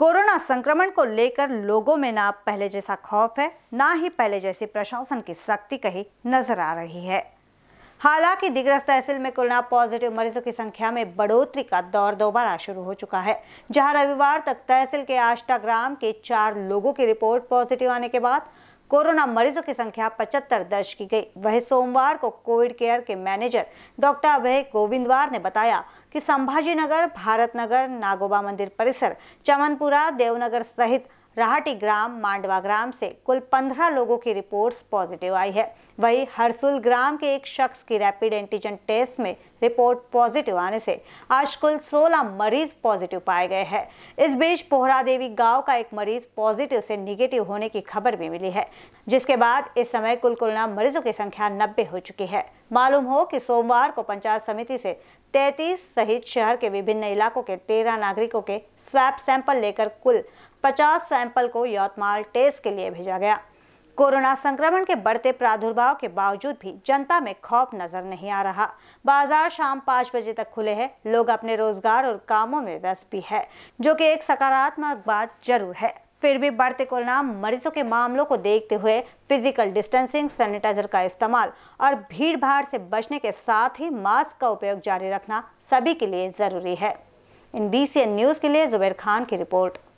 corona संक्रमण को लेकर लोगों में ना पहले जैसा खौफ है ना ही पहले जैसे प्रशासन की सख्ती कही नजर आ रही है हालांकि दिग्रस तहसील में कोरोना पॉजिटिव मरीजों की संख्या में बढ़ोतरी का दौर दोबारा शुरू हो चुका है जहां रविवार तक तहसील के आष्टा ग्राम के चार लोगों की रिपोर्ट पॉजिटिव आने के बाद कोरोना मरीजों की संख्या पचहत्तर दर्ज की गई वह सोमवार को कोविड केयर के मैनेजर डॉक्टर अभय गोविंदवार ने बताया कि संभाजीनगर भारत नगर नागोबा मंदिर परिसर चमनपुरा देवनगर सहित राहटी ग्राम मांडवा ग्राम से कुल पंद्रह लोगों की रिपोर्ट्स पॉजिटिव आई है वहीं हरसुल ग्राम के एक शख्स की रैपिड एंटीजन टेस्ट में रिपोर्ट पॉजिटिव आने से आज कुल 16 मरीज पॉजिटिव पाए गए हैं इस बीच पोहरा देवी गांव का एक मरीज पॉजिटिव से निगेटिव होने की खबर भी मिली है जिसके बाद इस समय कुल कोरोना मरीजों की संख्या नब्बे हो चुकी है मालूम हो कि सोमवार को पंचायत समिति से 33 सहित शहर के विभिन्न इलाकों के 13 नागरिकों के स्वैप सैंपल लेकर कुल 50 सैंपल को यौतमाल टेस्ट के लिए भेजा गया कोरोना संक्रमण के बढ़ते प्रादुर्भाव के बावजूद भी जनता में खौफ नजर नहीं आ रहा बाजार शाम पाँच बजे तक खुले हैं लोग अपने रोजगार और कामों में व्यस्त भी है जो कि एक सकारात्मक बात जरूर है फिर भी बढ़ते कोरोना मरीजों के मामलों को देखते हुए फिजिकल डिस्टेंसिंग सैनिटाइजर का इस्तेमाल और भीड़ भाड़ से बचने के साथ ही मास्क का उपयोग जारी रखना सभी के लिए ज़रूरी है इन बी न्यूज़ के लिए जुबैर खान की रिपोर्ट